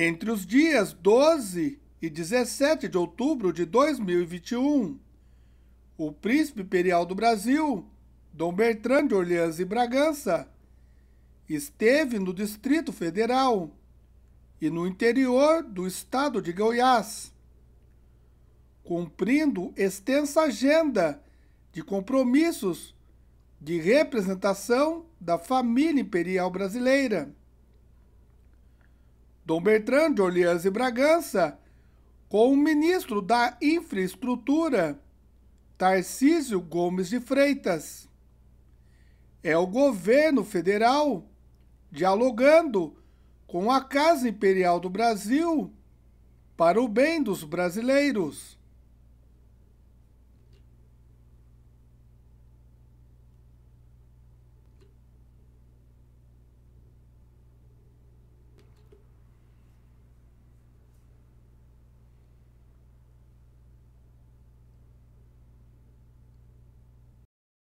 entre os dias 12 e 17 de outubro de 2021. O príncipe imperial do Brasil, Dom Bertrand de Orleans e Bragança, esteve no Distrito Federal e no interior do estado de Goiás, cumprindo extensa agenda de compromissos de representação da família imperial brasileira. Dom Bertrand de Orleans e Bragança, com o ministro da Infraestrutura, Tarcísio Gomes de Freitas. É o governo federal dialogando com a Casa Imperial do Brasil para o bem dos brasileiros.